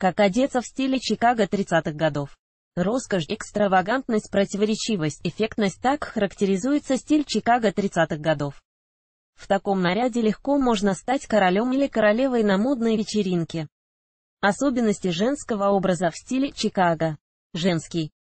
Как одеться в стиле Чикаго 30-х годов. Роскошь, экстравагантность, противоречивость, эффектность – так характеризуется стиль Чикаго 30-х годов. В таком наряде легко можно стать королем или королевой на модной вечеринке. Особенности женского образа в стиле Чикаго. Женский.